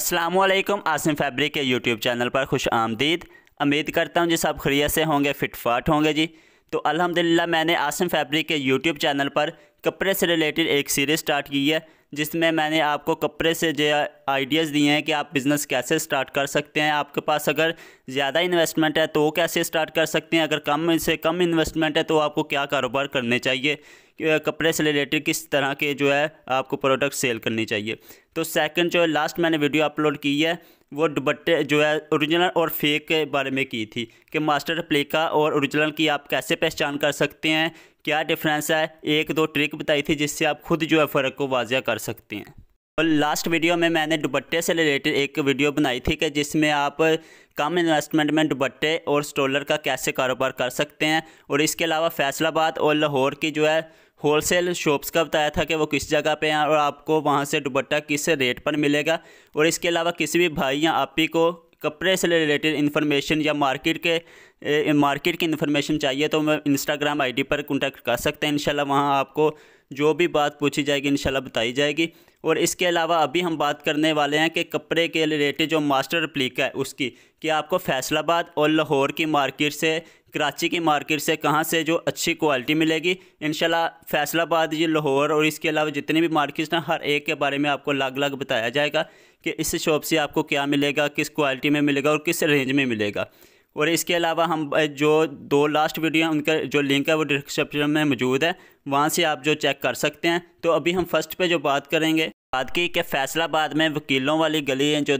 Aslam Asim fabric के YouTube channel पर खुश आमदीद उम्मीद करता हूँ जी सब खरीत से होंगे फिटफाट होंगे जी तो अल्हम्दुलिल्लाह मैंने आसम फैब्रिक के यूट्यूब चैनल पर कपड़े से रिलेटेड एक सीरीज़ स्टार्ट की है जिसमें मैंने आपको कपड़े से जो आइडियाज़ दिए हैं कि आप बिज़नेस कैसे स्टार्ट कर सकते हैं आपके पास अगर ज़्यादा इन्वेस्टमेंट है तो वो कैसे स्टार्ट कर सकते हैं अगर कम से कम इन्वेस्टमेंट है तो आपको क्या कारोबार करने चाहिए कपड़े से रिलेटेड किस तरह के जो है आपको प्रोडक्ट सेल करनी चाहिए तो सेकंड जो है लास्ट मैंने वीडियो अपलोड की है वो दुबट्टे जो है ओरिजिनल और फेक के बारे में की थी कि मास्टर प्लेका और ओरिजिनल की आप कैसे पहचान कर सकते हैं क्या डिफरेंस है एक दो ट्रिक बताई थी जिससे आप खुद जो है फ़र्क को वाजिया कर सकते हैं और लास्ट वीडियो में मैंने दुबट्टे से रिलेटेड एक वीडियो बनाई थी कि जिसमें आप कम इन्वेस्टमेंट में दुबट्टे और स्टोलर का कैसे कारोबार कर सकते हैं और इसके अलावा फैसलाबाद और लाहौर की जो है होलसेल शॉप्स का बताया था कि वो किस जगह पे हैं और आपको वहाँ से दुपट्टा किस रेट पर मिलेगा और इसके अलावा किसी भी भाई या आप ही को कपड़े से रिलेटेड इन्फॉर्मेशन या मार्केट के मार्केट की इन्फॉर्मेशन चाहिए तो मैं इंस्टाग्राम आईडी पर कॉन्टैक्ट कर सकते हैं इंशाल्लाह वहाँ आपको जो भी बात पूछी जाएगी इंशाल्लाह बताई जाएगी और इसके अलावा अभी हम बात करने वाले हैं कि कपड़े के रिलेटेड जो मास्टर रिप्लिका है उसकी कि आपको फैसलाबाद और लाहौर की मार्केट से कराची की मार्केट से कहाँ से जो अच्छी क्वालिटी मिलेगी इन फैसलाबाद ये लाहौर और इसके अलावा जितनी भी मार्केट्स हैं हर एक के बारे में आपको अलग अलग बताया जाएगा कि इस शॉप से आपको क्या मिलेगा किस क्वालिटी में मिलेगा और किस रेंज में मिलेगा और इसके अलावा हम जो दो लास्ट वीडियो हैं उनका जो लिंक है वो डिस्क्रिप्शन में मौजूद है वहाँ से आप जो चेक कर सकते हैं तो अभी हम फर्स्ट पर जो बात करेंगे बात की कि फैसलाबाद में वकीलों वाली गली है जो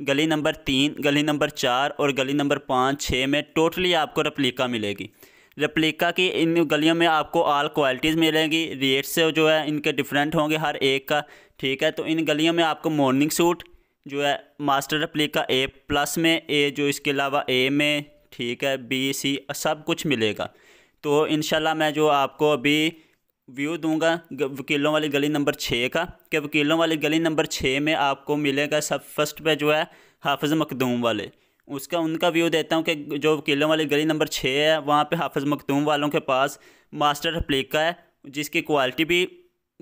गली नंबर तीन गली नंबर चार और गली नंबर पाँच छः में टोटली आपको रेप्लिका मिलेगी रेप्लिका की इन गलियों में आपको ऑल क्वालिटीज़ मिलेंगी रेट्स जो है इनके डिफरेंट होंगे हर एक का ठीक है तो इन गलियों में आपको मॉर्निंग सूट जो है मास्टर रेप्लिका ए प्लस में ए जो इसके अलावा ए में ठीक है बी सी सब कुछ मिलेगा तो इन मैं जो आपको अभी व्यू दूंगा वकीलों वाली गली नंबर छः का कि वकीलों वाली गली नंबर छः में आपको मिलेगा सब फर्स्ट पे जो है हाफिज़ मखदूम वाले उसका उनका व्यू देता हूँ कि जो वकीलों वाली गली नंबर छः है वहाँ पे हाफिज़ मखदूम वालों के पास मास्टर अप्लीका है जिसकी क्वालिटी भी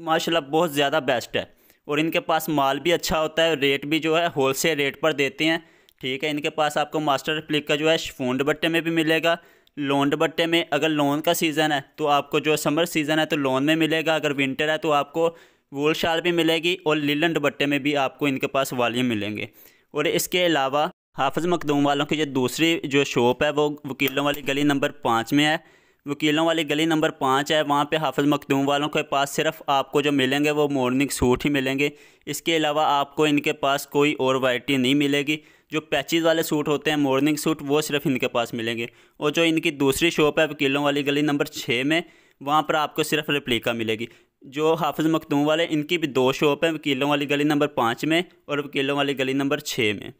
माशाल्लाह बहुत ज़्यादा बेस्ट है और इनके पास माल भी अच्छा होता है रेट भी जो है होल सेल रेट पर देते हैं ठीक है इनके पास आपको मास्टर अप्लीका जो है फोन दुबट्टे में भी मिलेगा लोन दुपट्टे में अगर लोन का सीज़न है तो आपको जो समर सीज़न है तो लोन में मिलेगा अगर विंटर है तो आपको वूल शाल भी मिलेगी और लीलन दुपट्टे में भी आपको इनके पास वॉल्यूम मिलेंगे और इसके अलावा हाफज मखदूम वालों की जो दूसरी जो शॉप है वो वकीलों वाली गली नंबर पाँच में है वकीलों वाली गली नंबर पाँच है वहाँ पे हाफज़ मखदूम वालों के पास सिर्फ आपको जो मिलेंगे वो मॉर्निंग सूट ही मिलेंगे इसके अलावा आपको इनके पास कोई और वाइटी नहीं मिलेगी जो पैचिज वाले सूट होते हैं मॉर्निंग सूट वो सिर्फ इनके पास मिलेंगे और जो इनकी दूसरी शॉप है वकीलों वाली गली नंबर छः में वहाँ पर आपको सिर्फ रिप्लिका मिलेगी जो हाफिज़ मखदूम वाले इनकी भी दो शॉप हैं वकीलों वाली गली नंबर पाँच में और वकीलों वाली गली नंबर छः में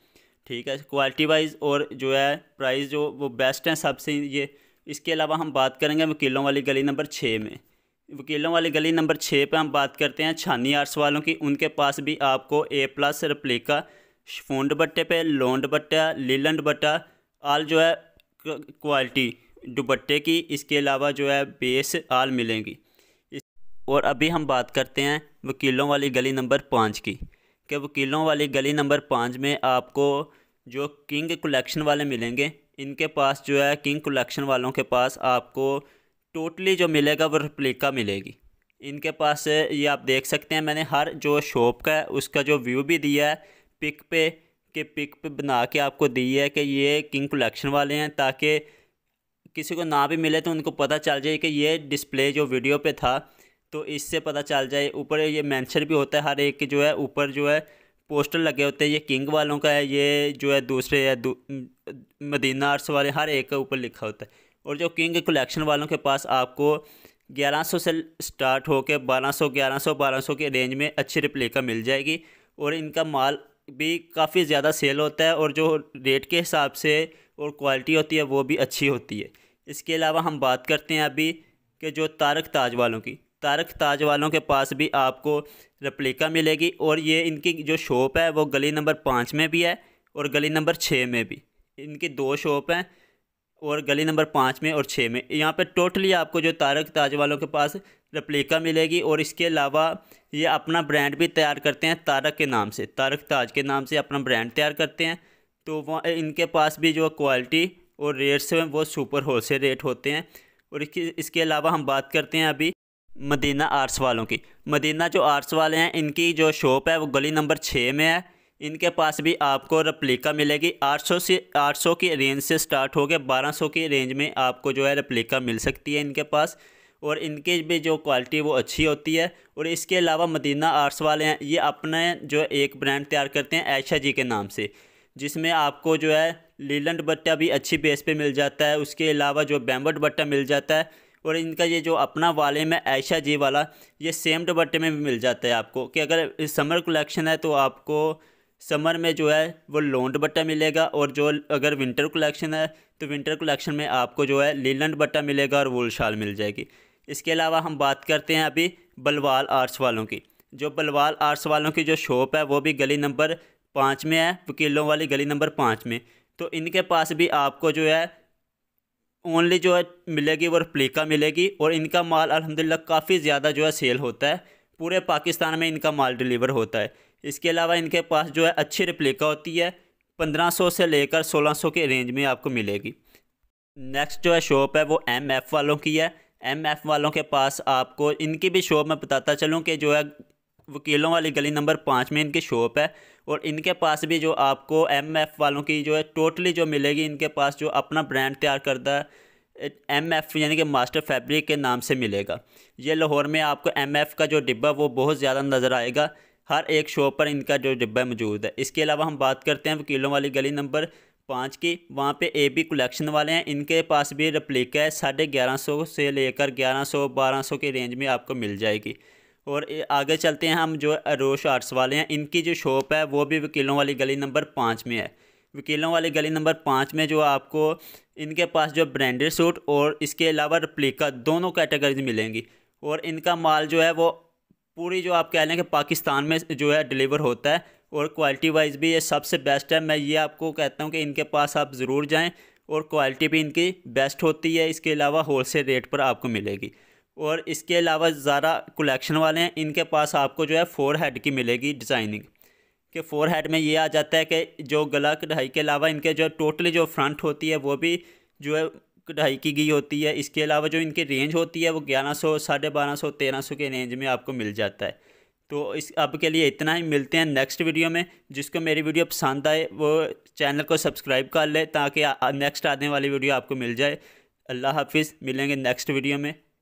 ठीक है क्वालिटी वाइज और जो है प्राइस जो वो बेस्ट हैं सबसे ये इसके अलावा हम बात करेंगे वकीलों वाली गली नंबर छः में वकीलों वाली गली नंबर छः पर हम बात करते हैं छानी आर्ट्स वालों की उनके पास भी आपको ए प्लस रिप्लिका शफून दुपट्टे पे लॉन दुपट्टा लीलन दुपट्टा आल जो है क्वालिटी दुपट्टे की इसके अलावा जो है बेस आल मिलेंगी और अभी हम बात करते हैं वकीलों वाली गली नंबर पाँच की कि वकीलों वाली गली नंबर पाँच में आपको जो किंग कलेक्शन वाले मिलेंगे इनके पास जो है किंग कलेक्शन वालों के पास आपको टोटली जो मिलेगा वो रिप्लिका मिलेगी इनके पास ये आप देख सकते हैं मैंने हर जो शॉप का है उसका जो व्यू भी दिया है पिक पे के पिक पे बना के आपको दी है कि ये किंग कलेक्शन वाले हैं ताकि किसी को ना भी मिले तो उनको पता चल जाए कि ये डिस्प्ले जो वीडियो पे था तो इससे पता चल जाए ऊपर ये मेंशन भी होता है हर एक जो है ऊपर जो है पोस्टर लगे होते हैं ये किंग वालों का है ये जो है दूसरे है दू, मदीना आर्ट्स वाले हर एक के ऊपर लिखा होता है और जो किंग कलेक्शन वालों के पास आपको 1100 से स्टार्ट होकर 1200 1100 1200 के रेंज में अच्छी रिप्लेका मिल जाएगी और इनका माल भी काफ़ी ज़्यादा सेल होता है और जो रेट के हिसाब से और क्वालिटी होती है वो भी अच्छी होती है इसके अलावा हम बात करते हैं अभी कि जो तारक ताज वालों की तारक ताज वालों के पास भी आपको रेप्लिका मिलेगी और ये इनकी जो शॉप है वो गली नंबर पाँच में भी है और गली नंबर छः में भी इनकी दो शॉप हैं और गली नंबर पाँच में और छः में यहाँ पर टोटली आपको जो तारक ताज वालों के पास रेप्लिका मिलेगी और इसके अलावा ये अपना ब्रांड भी तैयार करते हैं तारक के नाम से तारक ताज के नाम से अपना ब्रांड तैयार करते हैं तो वह इनके पास भी जो क्वालिटी और रेट्स हैं वो सुपर होल सेल रेट होते हैं और इसके इसके अलावा हम बात करते हैं अभी मदीना आर्ट्स वालों की मदीना जो आर्ट्स वाले हैं इनकी जो शॉप है वो गली नंबर छः में है इनके पास भी आपको रेप्लिका मिलेगी 800 से 800 की रेंज से स्टार्ट होकर 1200 की रेंज में आपको जो है रेप्लिका मिल सकती है इनके पास और इनके भी जो क्वालिटी वो अच्छी होती है और इसके अलावा मदीना आर्ट्स वाले हैं ये अपने जो एक ब्रांड तैयार करते हैं ऐशा जी के नाम से जिसमें आपको जो है लीलन बट्टा भी अच्छी बेस पे मिल जाता है उसके अलावा जो बैम्ब बट्टा मिल जाता है और इनका ये जो अपना वाले में ऐशा जी वाला ये सेम दुपट्टे में भी मिल जाता है आपको कि अगर समर कलेक्शन है तो आपको समर में जो है वो लोन दुपट्टा मिलेगा और जो अगर विंटर कलेक्शन है तो विंटर कलेक्शन में आपको जो है लीलन दुपट्टा मिलेगा और वुल शाल मिल जाएगी इसके अलावा हम बात करते हैं अभी बलवाल आर्ट्स वालों की जो बलवाल आर्ट्स वालों की जो शॉप है वो भी गली नंबर पाँच में है वकीलों वाली गली नंबर पाँच में तो इनके पास भी आपको जो है ओनली जो है मिलेगी वो रिप्लिका मिलेगी और इनका माल अलहमदिल्ला काफ़ी ज़्यादा जो है सेल होता है पूरे पाकिस्तान में इनका माल डिलीवर होता है इसके अलावा इनके पास जो है अच्छी रिप्लिका होती है 1500 से लेकर 1600 के रेंज में आपको मिलेगी नेक्स्ट जो है शॉप है वो एम एफ़ वालों की है एम एफ़ वालों के पास आपको इनकी भी शॉप मैं बताता चलूँ कि जो है वकीलों वाली गली नंबर पाँच में इनकी शॉप है और इनके पास भी जो आपको एम एफ़ वालों की जो है टोटली जो मिलेगी इनके पास जो अपना ब्रांड तैयार करता है एम एफ़ यानी कि मास्टर फैब्रिक के नाम से मिलेगा ये लाहौर में आपको एम एफ़ का जो डिब्बा वो बहुत ज़्यादा नज़र आएगा हर एक शॉप पर इनका जो डिब्बा मौजूद है इसके अलावा हम बात करते हैं वकीलों वाली गली नंबर पाँच की वहाँ पे ए बी कलेक्शन वाले हैं इनके पास भी रिप्लिका है साढ़े ग्यारह सौ से लेकर ग्यारह सौ बारह सौ के रेंज में आपको मिल जाएगी और आगे चलते हैं हम जो रोश आर्ट्स वाले हैं इनकी जो शॉप है वो भी वकीलों वाली गली नंबर पाँच में है वकीलों वाली गली नंबर पाँच में जो आपको इनके पास जो ब्रांडेड सूट और इसके अलावा रिप्लिका दोनों कैटेगरीज मिलेंगी और इनका माल जो है वो पूरी जो आप कह लें कि पाकिस्तान में जो है डिलीवर होता है और क्वालिटी वाइज भी ये सबसे बेस्ट है मैं ये आपको कहता हूँ कि इनके पास आप ज़रूर जाएँ और क्वालिटी भी इनकी बेस्ट होती है इसके अलावा सेल रेट पर आपको मिलेगी और इसके अलावा ज़ारा कलेक्शन वाले हैं इनके पास आपको जो है फोर हेड की मिलेगी डिज़ाइनिंग के फोर हेड में ये आ जाता है कि जो गला कढ़ाई के अलावा इनके जो टोटली जो फ्रंट होती है वो भी जो है कढ़ाई की गई होती है इसके अलावा जो इनकी रेंज होती है वो ग्यारह सौ साढ़े बारह सौ तेरह सौ के रेंज में आपको मिल जाता है तो इस अब के लिए इतना ही मिलते हैं नेक्स्ट वीडियो में जिसको मेरी वीडियो पसंद आए वो चैनल को सब्सक्राइब कर ले ताकि नेक्स्ट आने वाली वीडियो आपको मिल जाए अल्लाह हाफिज़ मिलेंगे नेक्स्ट वीडियो में